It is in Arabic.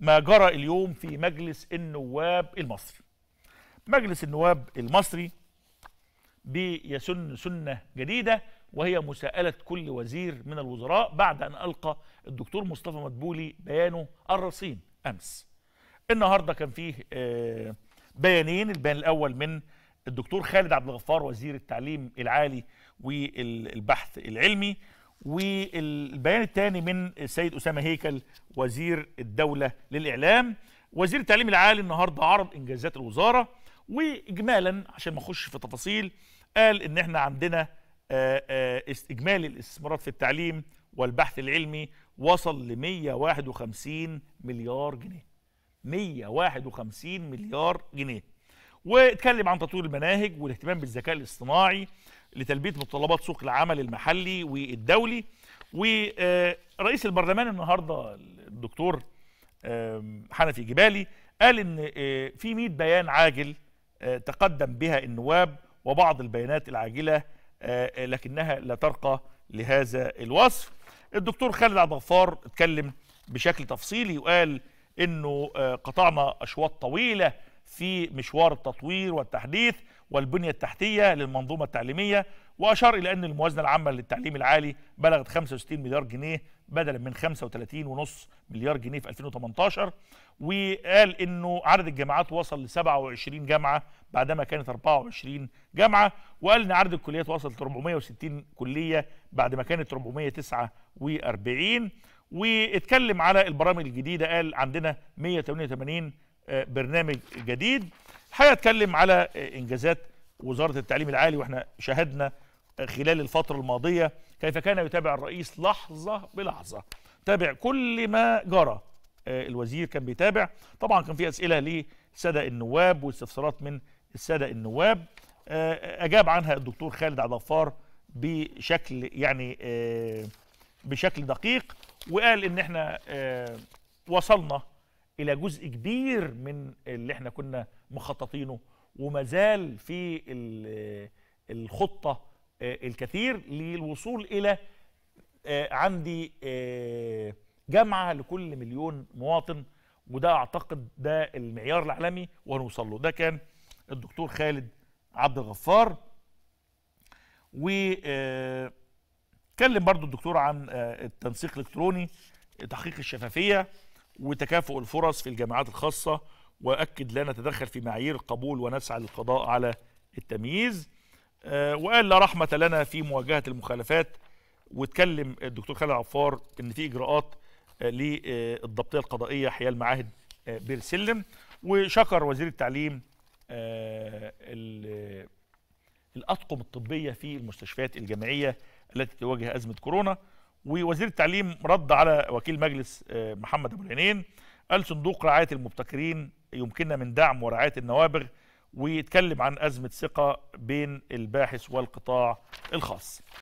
ما جرى اليوم في مجلس النواب المصري مجلس النواب المصري بيسن سنة جديدة وهي مساءلة كل وزير من الوزراء بعد أن ألقى الدكتور مصطفى مدبولي بيانه الرصين أمس النهاردة كان فيه آه، بيانين البيان الأول من الدكتور خالد عبد الغفار وزير التعليم العالي والبحث العلمي والبيان الثاني من السيد أسامة هيكل وزير الدولة للإعلام وزير التعليم العالي النهاردة عرض إنجازات الوزارة وإجمالا عشان ما أخش في تفاصيل قال إن إحنا عندنا آه، آه، إجمالي الاستثمارات في التعليم والبحث العلمي وصل ل 151 مليار جنيه 151 مليار جنيه واتكلم عن تطوير المناهج والاهتمام بالذكاء الاصطناعي لتلبيه متطلبات سوق العمل المحلي والدولي ورئيس البرلمان النهارده الدكتور حنفي جبالي قال ان آه، في 100 بيان عاجل آه، تقدم بها النواب وبعض البيانات العاجله آه، لكنها لا ترقى لهذا الوصف الدكتور خالد عبد الغفار اتكلم بشكل تفصيلي وقال انه قطعنا اشواط طويله في مشوار التطوير والتحديث والبنية التحتية للمنظومة التعليمية وأشار إلى أن الموازنة العامة للتعليم العالي بلغت 65 مليار جنيه بدلا من 35.5 مليار جنيه في 2018 وقال أنه عدد الجامعات وصل ل 27 جامعة بعدما كانت 24 جامعة وقال أن عدد الكليات وصل ل 460 كلية بعدما كانت 449 واتكلم على البرامج الجديدة قال عندنا 188 آه، برنامج جديد هيتكلم على آه، انجازات وزاره التعليم العالي واحنا شاهدنا آه، خلال الفتره الماضيه كيف كان يتابع الرئيس لحظه بلحظه تابع كل ما جرى الوزير كان بيتابع طبعا كان في اسئله للساده النواب واستفسارات من الساده النواب اجاب عنها الدكتور خالد عضفار بشكل يعني بشكل دقيق وقال ان احنا وصلنا الى جزء كبير من اللي احنا كنا مخططينه وما زال في الخطه آه، الكثير للوصول الى آه، عندي آه، جامعه لكل مليون مواطن وده اعتقد ده المعيار العالمي وهنوصل له ده كان الدكتور خالد عبد الغفار اتكلم برضو الدكتور عن التنسيق الالكتروني تحقيق الشفافيه وتكافؤ الفرص في الجامعات الخاصة وأكد لا نتدخل في معايير القبول ونسعى للقضاء على التمييز آه، وقال لا رحمة لنا في مواجهة المخالفات واتكلم الدكتور خالد عفار ان في اجراءات آه، للضبطيه القضائيه حيال معاهد آه، بير سلم وشكر وزير التعليم الاطقم الطبيه في المستشفيات الجامعيه التي تواجه ازمه كورونا ووزير التعليم رد على وكيل مجلس آه، محمد ابو العينين قال صندوق رعايه المبتكرين يمكننا من دعم ورعايه النوابغ ويتكلم عن ازمه ثقه بين الباحث والقطاع الخاص